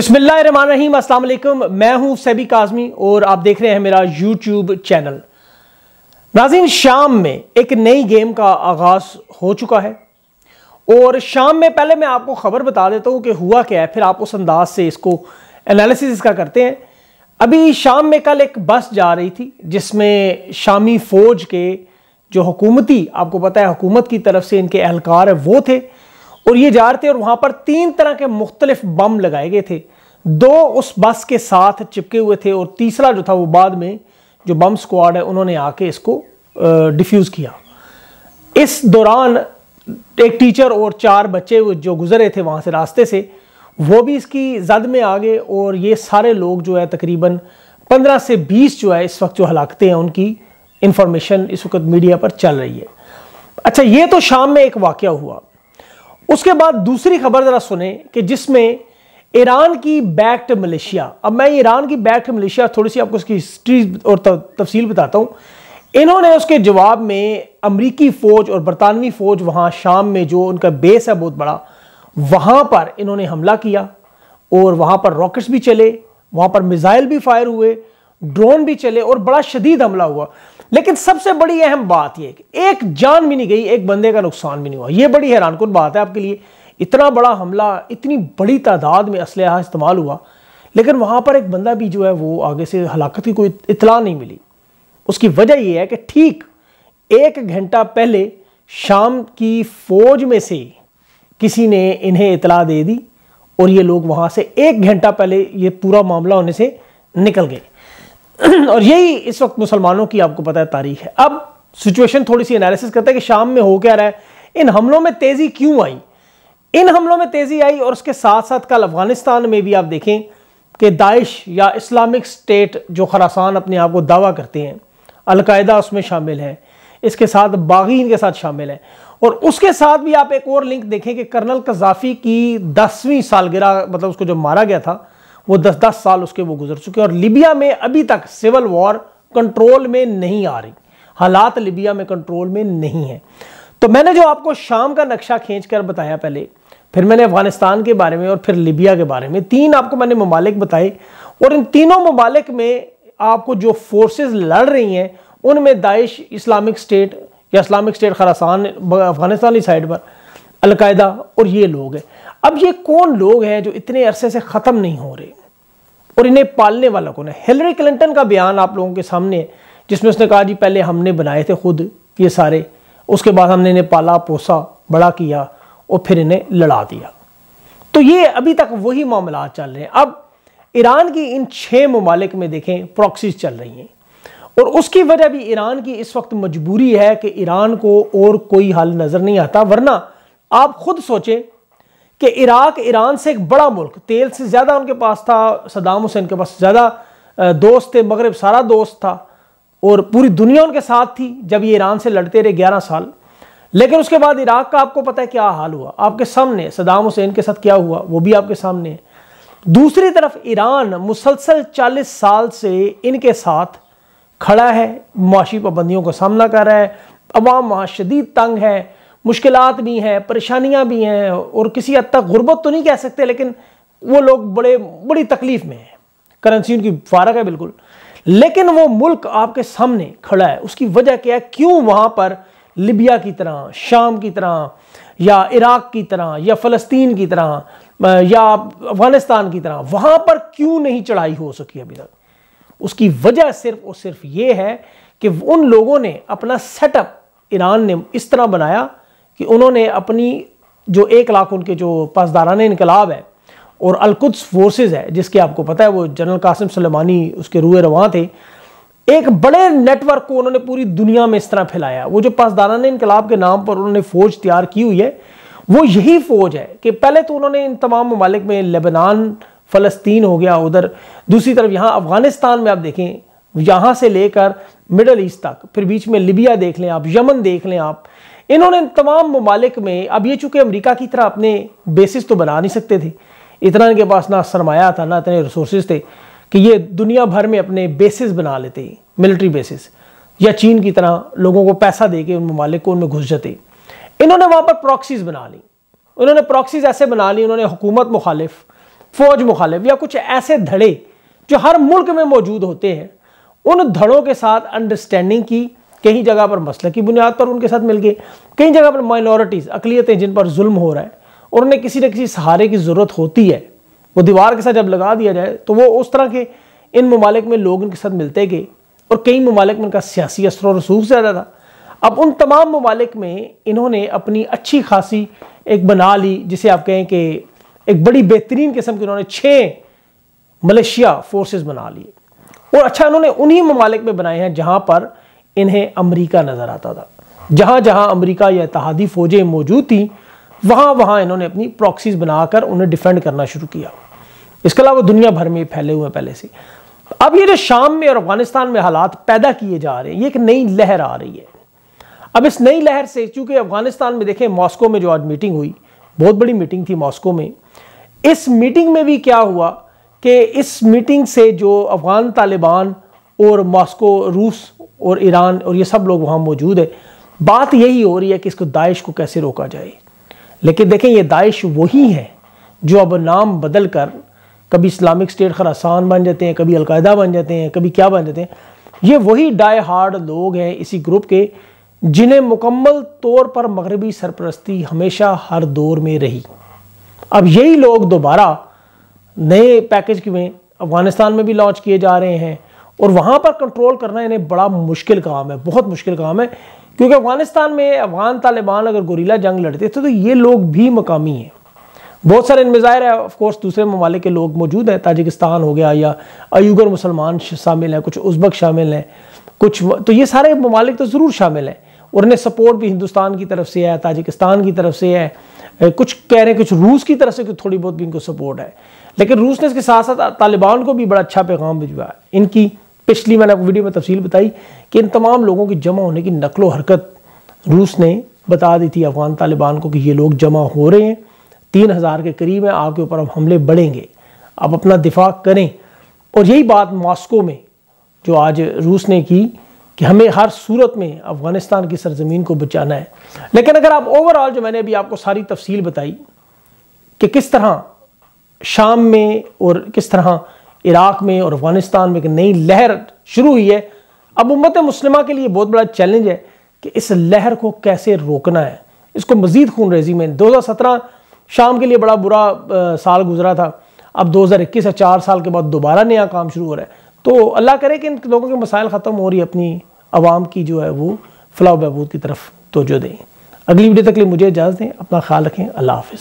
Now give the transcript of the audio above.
बिस्मिल्लाम अस्सलाम मैं हूं सैबी काजमी और आप देख रहे हैं मेरा यूट्यूब चैनल नाजिन शाम में एक नई गेम का आगाज़ हो चुका है और शाम में पहले मैं आपको ख़बर बता देता हूं कि हुआ क्या है फिर आप उस अंदाज से इसको एनालिसिस इसका करते हैं अभी शाम में कल एक बस जा रही थी जिसमें शामी फ़ौज के जो हुकूमती आपको पता है हुकूमत की तरफ से इनके एहलकार हैं वो थे और ये जा रहे थे और वहां पर तीन तरह के मुख्तलिफ बम लगाए गए थे दो उस बस के साथ चिपके हुए थे और तीसरा जो था वो बाद में जो बम स्क्वाड है उन्होंने आके इसको डिफ्यूज किया इस दौरान एक टीचर और चार बच्चे जो गुजरे थे वहां से रास्ते से वो भी इसकी जद में आ गए और ये सारे लोग जो है तकरीबन 15 से 20 जो है इस वक्त जो हलाकते हैं उनकी इंफॉर्मेशन इस वक्त मीडिया पर चल रही है अच्छा ये तो शाम में एक वाक्य हुआ उसके बाद दूसरी खबर जरा सुने कि जिसमें ईरान की बैक्ड मलेशिया अब मैं ईरान की बैक्ड मलेशिया थोड़ी सी आपको उसकी हिस्ट्री और तफसील बताता हूँ इन्होंने उसके जवाब में अमरीकी फ़ौज और बरतानवी फ़ौज वहाँ शाम में जो उनका बेस है बहुत बड़ा वहाँ पर इन्होंने हमला किया और वहाँ पर रॉकेट्स भी चले वहाँ पर मिज़ाइल भी फायर हुए ड्रोन भी चले और बड़ा शदीद हमला हुआ लेकिन सबसे बड़ी अहम बात यह एक जान भी नहीं गई एक बंदे का नुकसान भी नहीं हुआ यह बड़ी हैरान कन बात है आपके लिए इतना बड़ा हमला इतनी बड़ी तादाद में असल इस्तेमाल हुआ लेकिन वहाँ पर एक बंदा भी जो है वो आगे से हलाकत की कोई इतला नहीं मिली उसकी वजह यह है कि ठीक एक घंटा पहले शाम की फ़ौज में से किसी ने इन्हें इतला दे दी और ये लोग वहाँ से एक घंटा पहले ये पूरा मामला होने से निकल गए और यही इस वक्त मुसलमानों की आपको पता है तारीख है अब सिचुएशन थोड़ी सी एनालिसिस करते हैं कि शाम में हो क्या रहा है इन हमलों में तेज़ी क्यों आई इन हमलों में तेज़ी आई और उसके साथ साथ कल अफगानिस्तान में भी आप देखें कि दाइश या इस्लामिक स्टेट जो खरासान अपने आप को दावा करते हैं अलकायदा उसमें शामिल है इसके साथ बागी इनके साथ शामिल है और उसके साथ भी आप एक और लिंक देखें कि कर्नल कजाफी की दसवीं सालगिरह मतलब उसको जो मारा गया था वो दस दस साल उसके वो गुजर चुके और लीबिया में अभी तक सिविल वॉर कंट्रोल में नहीं आ रही हालात लीबिया में कंट्रोल में नहीं है तो मैंने जो आपको शाम का नक्शा खींच कर बताया पहले फिर मैंने अफगानिस्तान के बारे में और फिर लीबिया के बारे में तीन आपको मैंने ममालिक बताए और इन तीनों ममालिक में आपको जो फोर्सेस लड़ रही हैं उनमें दाइश इस्लामिक स्टेट या इस्लामिक स्टेट खरासान अफगानिस्तानी साइड पर अलकायदा और ये लोग हैं अब ये कौन लोग हैं जो इतने अरसे से ख़त्म नहीं हो रहे और इन्हें पालने वाला कौन है हिलरी क्लिंटन का बयान आप लोगों के सामने है जिसमें उसने कहा जी पहले हमने बनाए थे खुद ये सारे उसके बाद हमने इन्हें पाला पोसा बड़ा किया और फिर इन्हें लड़ा दिया तो ये अभी तक वही मामला चल रहे हैं अब ईरान की इन छः ममालिक में देखें प्रॉक्सीज चल रही हैं और उसकी वजह भी ईरान की इस वक्त मजबूरी है कि ईरान को और कोई हल नज़र नहीं आता वरना आप खुद सोचें कि इराक ईरान से एक बड़ा मुल्क तेल से ज़्यादा उनके पास था सदाम हुसैन के पास ज़्यादा दोस्त थे मगरब सारा दोस्त था और पूरी दुनिया उनके साथ थी जब ये ईरान से लड़ते रहे ग्यारह साल लेकिन उसके बाद इराक का आपको पता है क्या हाल हुआ आपके सामने सदाम हुसैन के साथ क्या हुआ वो भी आपके सामने है दूसरी तरफ ईरान मुसलसल 40 साल से इनके साथ खड़ा है मुआशी पाबंदियों का सामना कर रहा है अवाम वहाँ शदीद तंग है मुश्किल भी हैं परेशानियाँ भी हैं और किसी हद तक गुर्बत तो नहीं कह सकते लेकिन वो लोग बड़े बड़ी तकलीफ़ में हैं करेंसी उनकी फारक है बिल्कुल लेकिन वो मुल्क आपके सामने खड़ा है उसकी वजह क्या है क्यों वहाँ पर लिबिया की तरह शाम की तरह या इराक़ की तरह या फ़लस्तीन की तरह या अफ़गानिस्तान की तरह वहाँ पर क्यों नहीं चढ़ाई हो सकी अभी तक उसकी वजह सिर्फ और सिर्फ ये है कि उन लोगों ने अपना सेटअप ईरान ने इस तरह बनाया कि उन्होंने अपनी जो एक लाख उनके जो पासदारान इनकलाब है और अलकुद्स फोर्सेज है जिसके आपको पता है वो जनरल कासिम सलेमानी उसके रूए रवा थे एक बड़े नेटवर्क को उन्होंने पूरी दुनिया में इस तरह फैलाया वो जो पासदारान इनकलाब के नाम पर उन्होंने फौज तैयार की हुई है वो यही फौज है कि पहले तो उन्होंने इन तमाम ममालिक में लेबनान फ़लस्तीन हो गया उधर दूसरी तरफ यहाँ अफगानिस्तान में आप देखें यहाँ से लेकर मिडल ईस्ट तक फिर बीच में लिबिया देख लें आप यमन देख लें आप इन्होंने तमाम ममालिक में अब ये चूँकि अमरीका की तरह अपने बेसिस तो बना नहीं सकते थे इतना इनके पास ना सरमाया था ना इतने रिसोर्स थे कि ये दुनिया भर में अपने बेसिस बना लेते मिलिट्री बेसिस या चीन की तरह लोगों को पैसा दे के उन ममालिक को उनमें घुस जाते इन्होंने वहाँ पर प्रॉक्सीज बना ली उन्होंने प्रॉक्सीज ऐसे बना ली उन्होंने हुकूमत मुखालिफ फौज मुखालिफ या कुछ ऐसे धड़े जो हर मुल्क में मौजूद होते हैं उन धड़ों के साथ अंडरस्टैंडिंग की कई जगह पर मसल की बुनियाद पर उनके साथ मिल गए कई जगह पर माइनॉरिटीज़ अकलीतें जिन पर जुल्म हो रहा है और उन्हें किसी न किसी सहारे की ज़रूरत होती है वो दीवार के साथ जब लगा दिया जाए तो वो उस तरह के इन ममालिक में लोग उनके साथ मिलते गए और कई ममालिक में उनका सियासी असर और रसूख ज़्यादा था अब उन तमाम ममालिक में इन्होंने अपनी अच्छी खासी एक बना ली जिसे आप कहें कि एक बड़ी बेहतरीन किस्म की उन्होंने छः मलेशिया फोर्सेस बना लिए और अच्छा इन्होंने उन्हीं ममालिक में बनाए हैं जहाँ पर इन्हें अमरीका नज़र आता था जहाँ जहाँ अमरीका या इतिहादी फ़ौजें मौजूद थी वहाँ वहाँ इन्होंने अपनी प्रॉक्सीज बनाकर उन्हें डिफेंड करना शुरू किया इसके अलावा दुनिया भर में फैले हुए हैं पहले से अब ये जो शाम में और अफगानिस्तान में हालात पैदा किए जा रहे हैं ये एक नई लहर आ रही है अब इस नई लहर से चूंकि अफगानिस्तान में देखें मॉस्को में जो आज मीटिंग हुई बहुत बड़ी मीटिंग थी मॉस्को में इस मीटिंग में भी क्या हुआ कि इस मीटिंग से जो अफगान तालिबान और मॉस्को रूस और ईरान और ये सब लोग वहाँ मौजूद है बात यही हो रही है कि इसको दाइश को कैसे रोका जाए लेकिन देखें ये दाइश वही है जो अब नाम बदल कर कभी इस्लामिक स्टेट खरासान बन जाते हैं कभी अलकायदा बन जाते हैं कभी क्या बन जाते हैं ये वही डाई हार्ड लोग हैं इसी ग्रुप के जिन्हें मुकम्मल तौर पर मगरबी सरपरस्ती हमेशा हर दौर में रही अब यही लोग दोबारा नए पैकेज में अफ़गानिस्तान में भी लॉन्च किए जा रहे हैं और वहाँ पर कंट्रोल करना इन्हें बड़ा मुश्किल काम है बहुत मुश्किल काम है क्योंकि अफगानिस्तान में अफगान तालिबान अगर गोरीला जंग लड़ते थे तो ये लोग भी मकामी हैं बहुत सारे इनमें ज़ाहिर है ऑफकोर्स दूसरे ममालिक के लोग मौजूद हैं ताजिकिस्तान हो गया या अयूगर मुसलमान शामिल हैं कुछ उज़्बक शामिल हैं कुछ तो ये सारे ममालिक तो ज़रूर शामिल हैं और इन्हें सपोर्ट भी हिंदुस्तान की तरफ से है ताजिकिस्तान की तरफ से है कुछ कह रहे हैं कुछ रूस की तरफ से कुछ थोड़ी बहुत भी इनको सपोर्ट है लेकिन रूस ने इसके साथ साथ तालिबान को भी बड़ा अच्छा पैगाम भिजवाया इनकी पिछली मैंने आपको वीडियो में तफसील बताई कि इन तमाम लोगों की जमा होने की नकलो हरकत रूस ने बता दी थी अफगान तालिबान को कि ये लोग जमा हो रहे हैं तीन हज़ार के करीब हैं आपके ऊपर अब हमले बढ़ेंगे आप अपना दिफा करें और यही बात मॉस्को में जो आज रूस ने की कि हमें हर सूरत में अफ़गानिस्तान की सरजमीन को बचाना है लेकिन अगर आप ओवरऑल जो मैंने अभी आपको सारी तफसील बताई कि किस तरह शाम में और किस तरह इराक़ में और अफ़गानिस्तान में एक नई लहर शुरू हुई है अब उम्मत मुस्लिमा के लिए बहुत बड़ा चैलेंज है कि इस लहर को कैसे रोकना है इसको मज़ीद खून रेजी में दो हज़ार सत्रह शाम के लिए बड़ा बुरा आ, साल गुजरा था अब दो हज़ार इक्कीस या चार साल के बाद दोबारा नया काम शुरू हो रहा है तो अल्लाह करे कि इन लोगों के मसाइल ख़त्म हो रही अपनी आवाम की जो है वो फलाह बहबूद की तरफ तोजो दें अगली वीडियो तक लिए मुझे इजाज़त दें अपना ख्याल रखें अल्लाह हाफ़